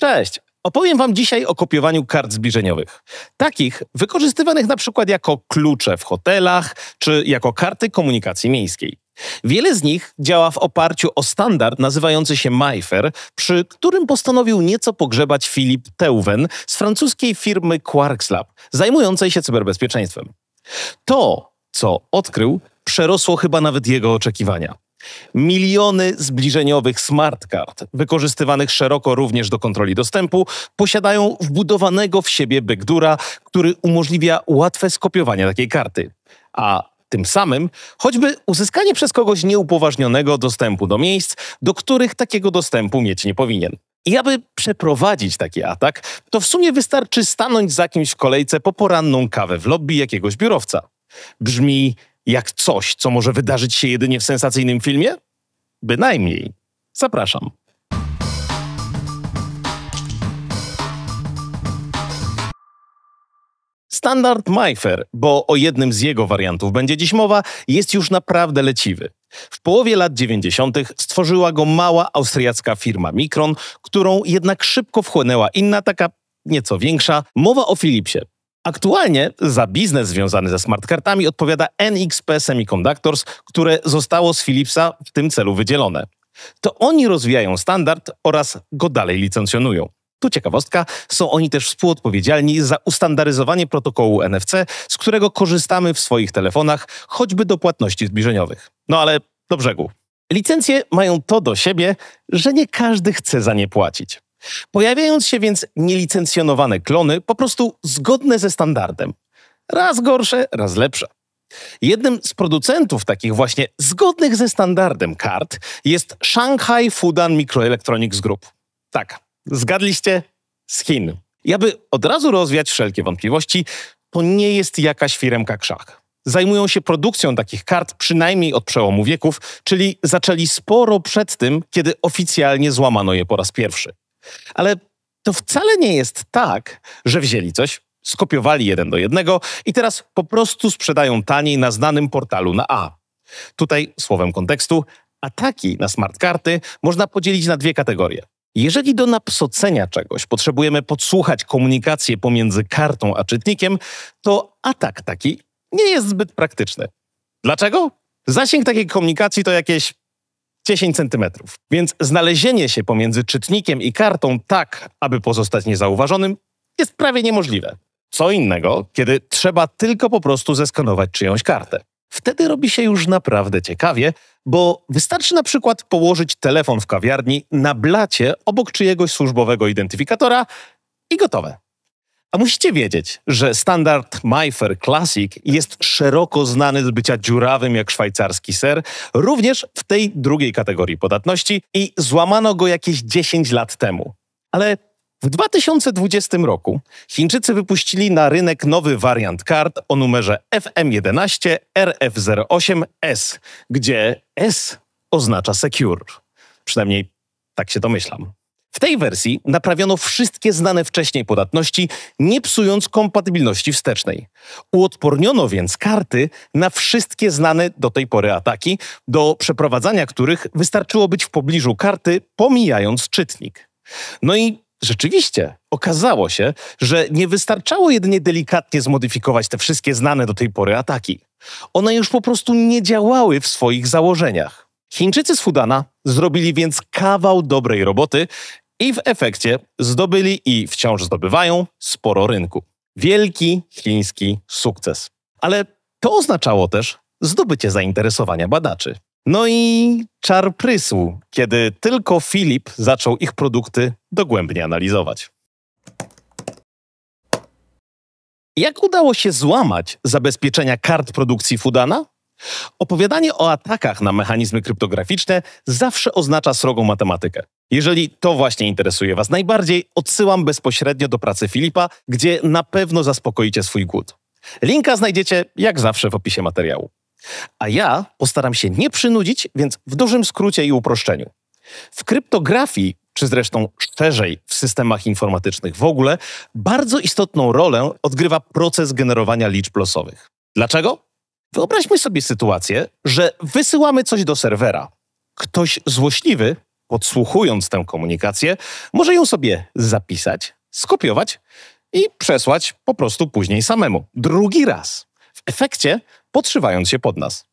Cześć! Opowiem Wam dzisiaj o kopiowaniu kart zbliżeniowych. Takich wykorzystywanych na przykład jako klucze w hotelach czy jako karty komunikacji miejskiej. Wiele z nich działa w oparciu o standard nazywający się MyFair, przy którym postanowił nieco pogrzebać Filip Teuwen z francuskiej firmy Quarks Lab, zajmującej się cyberbezpieczeństwem. To, co odkrył, przerosło chyba nawet jego oczekiwania. Miliony zbliżeniowych smart card, wykorzystywanych szeroko również do kontroli dostępu, posiadają wbudowanego w siebie backdura, który umożliwia łatwe skopiowanie takiej karty. A tym samym choćby uzyskanie przez kogoś nieupoważnionego dostępu do miejsc, do których takiego dostępu mieć nie powinien. I aby przeprowadzić taki atak, to w sumie wystarczy stanąć za kimś w kolejce po poranną kawę w lobby jakiegoś biurowca. Brzmi jak coś, co może wydarzyć się jedynie w sensacyjnym filmie? Bynajmniej. Zapraszam. Standard Mayfair, bo o jednym z jego wariantów będzie dziś mowa, jest już naprawdę leciwy. W połowie lat 90. stworzyła go mała austriacka firma Mikron, którą jednak szybko wchłonęła inna, taka nieco większa. Mowa o Philipsie, Aktualnie za biznes związany ze smartkartami odpowiada NXP Semiconductors, które zostało z Philipsa w tym celu wydzielone. To oni rozwijają standard oraz go dalej licencjonują. Tu ciekawostka, są oni też współodpowiedzialni za ustandaryzowanie protokołu NFC, z którego korzystamy w swoich telefonach, choćby do płatności zbliżeniowych. No ale do brzegu. Licencje mają to do siebie, że nie każdy chce za nie płacić. Pojawiają się więc nielicencjonowane klony, po prostu zgodne ze standardem. Raz gorsze, raz lepsze. Jednym z producentów takich właśnie zgodnych ze standardem kart jest Shanghai Fudan Microelectronics Group. Tak, zgadliście? Z Chin. I aby od razu rozwiać wszelkie wątpliwości, to nie jest jakaś firemka krzak. Zajmują się produkcją takich kart przynajmniej od przełomu wieków, czyli zaczęli sporo przed tym, kiedy oficjalnie złamano je po raz pierwszy. Ale to wcale nie jest tak, że wzięli coś, skopiowali jeden do jednego i teraz po prostu sprzedają taniej na znanym portalu na A. Tutaj słowem kontekstu, ataki na smartkarty można podzielić na dwie kategorie. Jeżeli do napsocenia czegoś potrzebujemy podsłuchać komunikację pomiędzy kartą a czytnikiem, to atak taki nie jest zbyt praktyczny. Dlaczego? Zasięg takiej komunikacji to jakieś 10 centymetrów. Więc znalezienie się pomiędzy czytnikiem i kartą tak, aby pozostać niezauważonym, jest prawie niemożliwe. Co innego, kiedy trzeba tylko po prostu zeskanować czyjąś kartę. Wtedy robi się już naprawdę ciekawie, bo wystarczy na przykład położyć telefon w kawiarni na blacie obok czyjegoś służbowego identyfikatora i gotowe. A musicie wiedzieć, że standard Mayfair Classic jest szeroko znany z bycia dziurawym jak szwajcarski ser, również w tej drugiej kategorii podatności i złamano go jakieś 10 lat temu. Ale w 2020 roku Chińczycy wypuścili na rynek nowy wariant kart o numerze FM11 RF08S, gdzie S oznacza secure. Przynajmniej tak się domyślam. W tej wersji naprawiono wszystkie znane wcześniej podatności, nie psując kompatybilności wstecznej. Uodporniono więc karty na wszystkie znane do tej pory ataki, do przeprowadzania których wystarczyło być w pobliżu karty, pomijając czytnik. No i rzeczywiście okazało się, że nie wystarczało jedynie delikatnie zmodyfikować te wszystkie znane do tej pory ataki. One już po prostu nie działały w swoich założeniach. Chińczycy z Fudana zrobili więc kawał dobrej roboty i w efekcie zdobyli i wciąż zdobywają sporo rynku. Wielki chiński sukces. Ale to oznaczało też zdobycie zainteresowania badaczy. No i czar prysł, kiedy tylko Filip zaczął ich produkty dogłębnie analizować. Jak udało się złamać zabezpieczenia kart produkcji Fudana? Opowiadanie o atakach na mechanizmy kryptograficzne zawsze oznacza srogą matematykę. Jeżeli to właśnie interesuje Was najbardziej, odsyłam bezpośrednio do pracy Filipa, gdzie na pewno zaspokoicie swój głód. Linka znajdziecie jak zawsze w opisie materiału. A ja postaram się nie przynudzić, więc w dużym skrócie i uproszczeniu. W kryptografii, czy zresztą szerzej w systemach informatycznych w ogóle, bardzo istotną rolę odgrywa proces generowania liczb losowych. Dlaczego? Wyobraźmy sobie sytuację, że wysyłamy coś do serwera. Ktoś złośliwy, podsłuchując tę komunikację, może ją sobie zapisać, skopiować i przesłać po prostu później samemu, drugi raz, w efekcie podszywając się pod nas.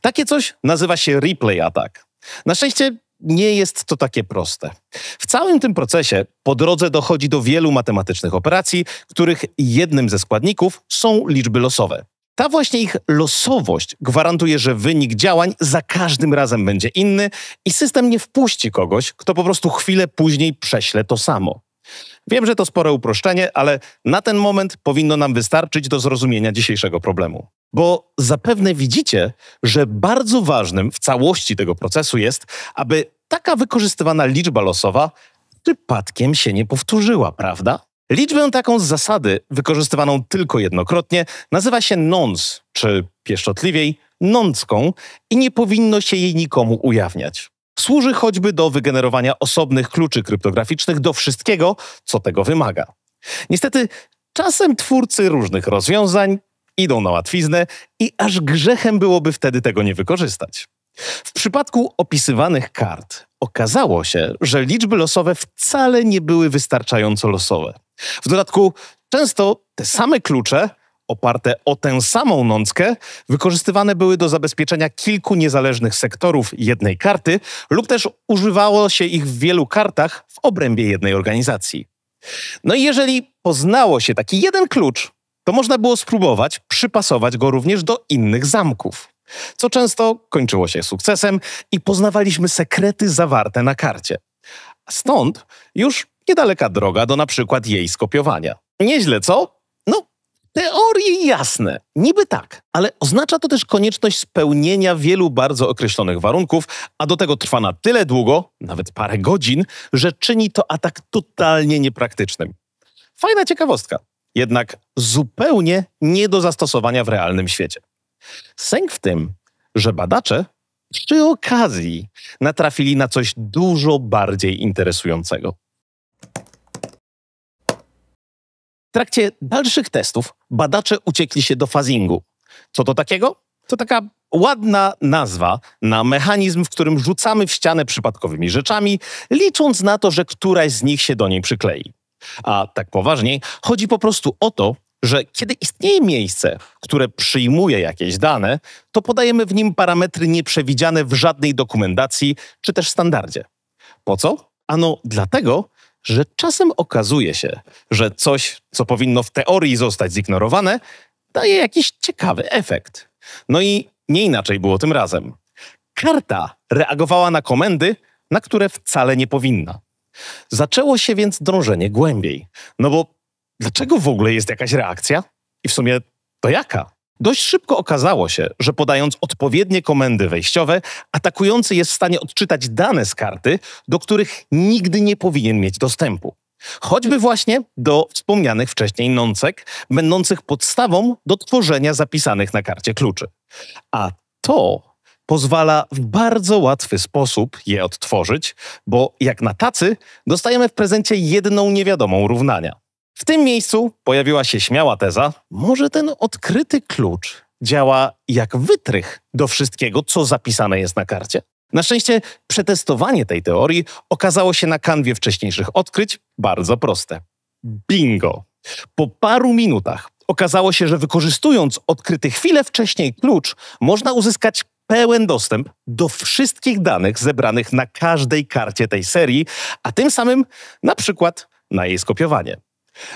Takie coś nazywa się replay attack. Na szczęście nie jest to takie proste. W całym tym procesie po drodze dochodzi do wielu matematycznych operacji, których jednym ze składników są liczby losowe. Ta właśnie ich losowość gwarantuje, że wynik działań za każdym razem będzie inny i system nie wpuści kogoś, kto po prostu chwilę później prześle to samo. Wiem, że to spore uproszczenie, ale na ten moment powinno nam wystarczyć do zrozumienia dzisiejszego problemu. Bo zapewne widzicie, że bardzo ważnym w całości tego procesu jest, aby taka wykorzystywana liczba losowa przypadkiem się nie powtórzyła, prawda? Liczbę taką z zasady, wykorzystywaną tylko jednokrotnie, nazywa się nonce, czy pieszczotliwiej nącką i nie powinno się jej nikomu ujawniać. Służy choćby do wygenerowania osobnych kluczy kryptograficznych do wszystkiego, co tego wymaga. Niestety, czasem twórcy różnych rozwiązań idą na łatwiznę i aż grzechem byłoby wtedy tego nie wykorzystać. W przypadku opisywanych kart okazało się, że liczby losowe wcale nie były wystarczająco losowe. W dodatku często te same klucze oparte o tę samą nąckę, wykorzystywane były do zabezpieczenia kilku niezależnych sektorów jednej karty lub też używało się ich w wielu kartach w obrębie jednej organizacji. No i jeżeli poznało się taki jeden klucz, to można było spróbować przypasować go również do innych zamków co często kończyło się sukcesem i poznawaliśmy sekrety zawarte na karcie. Stąd już niedaleka droga do na przykład jej skopiowania. Nieźle, co? No, teorie jasne, niby tak, ale oznacza to też konieczność spełnienia wielu bardzo określonych warunków, a do tego trwa na tyle długo, nawet parę godzin, że czyni to atak totalnie niepraktycznym. Fajna ciekawostka, jednak zupełnie nie do zastosowania w realnym świecie. Sęk w tym, że badacze przy okazji natrafili na coś dużo bardziej interesującego. W trakcie dalszych testów badacze uciekli się do fazingu. Co to takiego? To taka ładna nazwa na mechanizm, w którym rzucamy w ścianę przypadkowymi rzeczami, licząc na to, że któraś z nich się do niej przyklei. A tak poważniej, chodzi po prostu o to, że kiedy istnieje miejsce, które przyjmuje jakieś dane, to podajemy w nim parametry nieprzewidziane w żadnej dokumentacji czy też standardzie. Po co? Ano dlatego, że czasem okazuje się, że coś, co powinno w teorii zostać zignorowane, daje jakiś ciekawy efekt. No i nie inaczej było tym razem. Karta reagowała na komendy, na które wcale nie powinna. Zaczęło się więc drążenie głębiej, no bo dlaczego w ogóle jest jakaś reakcja? I w sumie to jaka? Dość szybko okazało się, że podając odpowiednie komendy wejściowe, atakujący jest w stanie odczytać dane z karty, do których nigdy nie powinien mieć dostępu. Choćby właśnie do wspomnianych wcześniej nącek, będących podstawą do tworzenia zapisanych na karcie kluczy. A to pozwala w bardzo łatwy sposób je odtworzyć, bo jak na tacy, dostajemy w prezencie jedną niewiadomą równania. W tym miejscu pojawiła się śmiała teza, może ten odkryty klucz działa jak wytrych do wszystkiego, co zapisane jest na karcie? Na szczęście przetestowanie tej teorii okazało się na kanwie wcześniejszych odkryć bardzo proste. Bingo! Po paru minutach okazało się, że wykorzystując odkryty chwilę wcześniej klucz, można uzyskać pełen dostęp do wszystkich danych zebranych na każdej karcie tej serii, a tym samym na przykład na jej skopiowanie.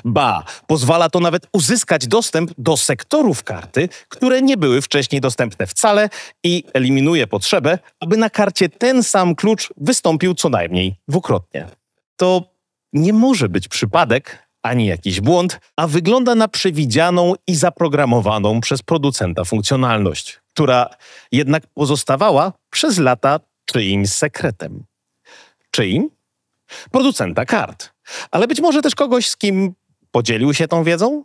Ba, pozwala to nawet uzyskać dostęp do sektorów karty, które nie były wcześniej dostępne wcale i eliminuje potrzebę, aby na karcie ten sam klucz wystąpił co najmniej dwukrotnie. To nie może być przypadek, ani jakiś błąd, a wygląda na przewidzianą i zaprogramowaną przez producenta funkcjonalność, która jednak pozostawała przez lata czyimś sekretem. Czyim? Producenta kart ale być może też kogoś, z kim podzielił się tą wiedzą?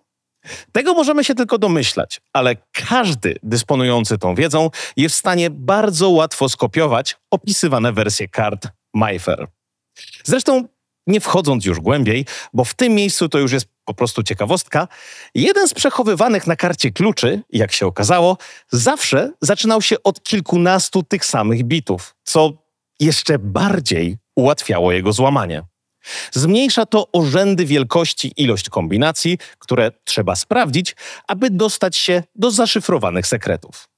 Tego możemy się tylko domyślać, ale każdy dysponujący tą wiedzą jest w stanie bardzo łatwo skopiować opisywane wersje kart Mayfair. Zresztą, nie wchodząc już głębiej, bo w tym miejscu to już jest po prostu ciekawostka, jeden z przechowywanych na karcie kluczy, jak się okazało, zawsze zaczynał się od kilkunastu tych samych bitów, co jeszcze bardziej ułatwiało jego złamanie. Zmniejsza to orzędy wielkości ilość kombinacji, które trzeba sprawdzić, aby dostać się do zaszyfrowanych sekretów.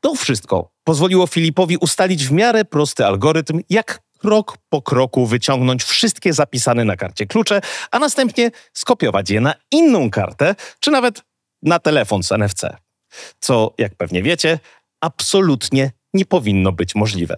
To wszystko pozwoliło Filipowi ustalić w miarę prosty algorytm, jak krok po kroku wyciągnąć wszystkie zapisane na karcie klucze, a następnie skopiować je na inną kartę, czy nawet na telefon z NFC. Co, jak pewnie wiecie, absolutnie nie powinno być możliwe.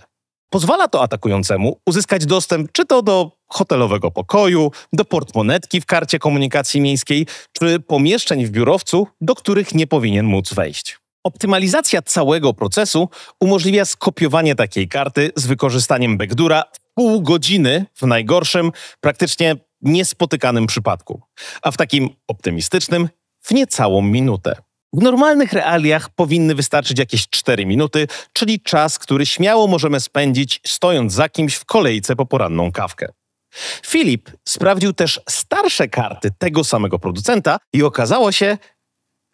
Pozwala to atakującemu uzyskać dostęp czy to do hotelowego pokoju, do portmonetki w karcie komunikacji miejskiej, czy pomieszczeń w biurowcu, do których nie powinien móc wejść. Optymalizacja całego procesu umożliwia skopiowanie takiej karty z wykorzystaniem backdura w pół godziny w najgorszym, praktycznie niespotykanym przypadku, a w takim optymistycznym w niecałą minutę. W normalnych realiach powinny wystarczyć jakieś 4 minuty, czyli czas, który śmiało możemy spędzić stojąc za kimś w kolejce po poranną kawkę. Filip sprawdził też starsze karty tego samego producenta i okazało się,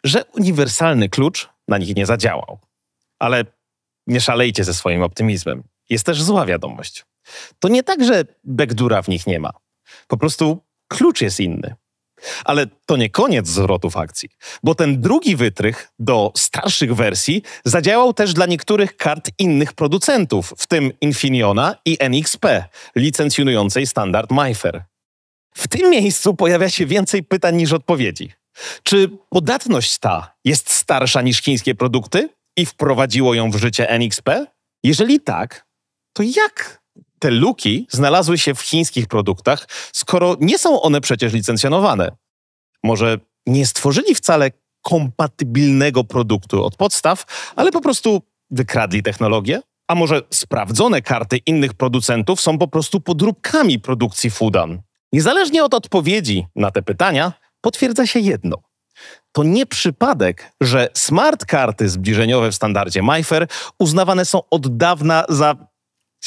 że uniwersalny klucz na nich nie zadziałał. Ale nie szalejcie ze swoim optymizmem. Jest też zła wiadomość. To nie tak, że Bekdura w nich nie ma. Po prostu klucz jest inny. Ale to nie koniec zwrotów akcji, bo ten drugi wytrych do starszych wersji zadziałał też dla niektórych kart innych producentów, w tym Infiniona i NXP, licencjonującej standard MyFair. W tym miejscu pojawia się więcej pytań niż odpowiedzi. Czy podatność ta jest starsza niż chińskie produkty i wprowadziło ją w życie NXP? Jeżeli tak, to jak te luki znalazły się w chińskich produktach, skoro nie są one przecież licencjonowane? Może nie stworzyli wcale kompatybilnego produktu od podstaw, ale po prostu wykradli technologię? A może sprawdzone karty innych producentów są po prostu podróbkami produkcji Fudan? Niezależnie od odpowiedzi na te pytania, potwierdza się jedno. To nie przypadek, że smart karty zbliżeniowe w standardzie MyFair uznawane są od dawna za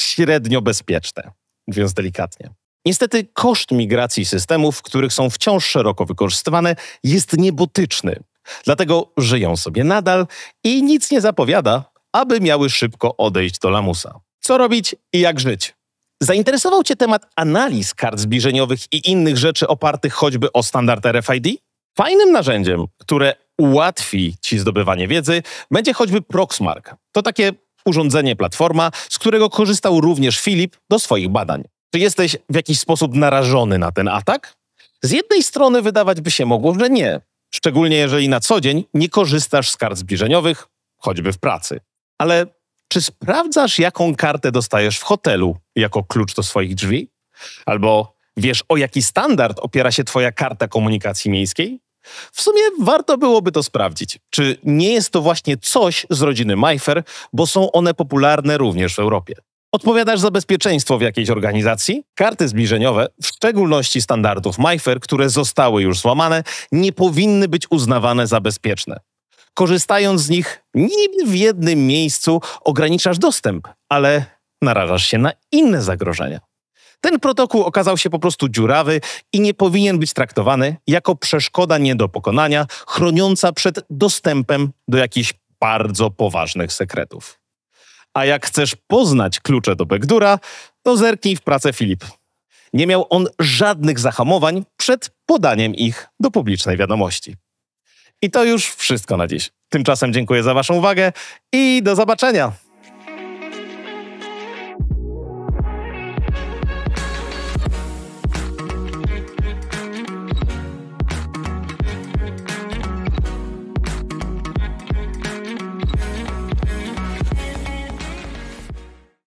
średnio bezpieczne, mówiąc delikatnie. Niestety koszt migracji systemów, których są wciąż szeroko wykorzystywane, jest niebotyczny. Dlatego żyją sobie nadal i nic nie zapowiada, aby miały szybko odejść do lamusa. Co robić i jak żyć? Zainteresował Cię temat analiz kart zbliżeniowych i innych rzeczy opartych choćby o standard RFID? Fajnym narzędziem, które ułatwi Ci zdobywanie wiedzy, będzie choćby Proxmark. To takie urządzenie platforma, z którego korzystał również Filip do swoich badań. Czy jesteś w jakiś sposób narażony na ten atak? Z jednej strony wydawać by się mogło, że nie, szczególnie jeżeli na co dzień nie korzystasz z kart zbliżeniowych, choćby w pracy. Ale czy sprawdzasz, jaką kartę dostajesz w hotelu jako klucz do swoich drzwi? Albo wiesz, o jaki standard opiera się Twoja karta komunikacji miejskiej? W sumie warto byłoby to sprawdzić. Czy nie jest to właśnie coś z rodziny Mayfair, bo są one popularne również w Europie? Odpowiadasz za bezpieczeństwo w jakiejś organizacji? Karty zbliżeniowe, w szczególności standardów Mayfair, które zostały już złamane, nie powinny być uznawane za bezpieczne. Korzystając z nich, niby w jednym miejscu ograniczasz dostęp, ale narażasz się na inne zagrożenia. Ten protokół okazał się po prostu dziurawy i nie powinien być traktowany jako przeszkoda nie do pokonania, chroniąca przed dostępem do jakichś bardzo poważnych sekretów. A jak chcesz poznać klucze do Begdura, to zerknij w pracę Filip. Nie miał on żadnych zahamowań przed podaniem ich do publicznej wiadomości. I to już wszystko na dziś. Tymczasem dziękuję za Waszą uwagę i do zobaczenia.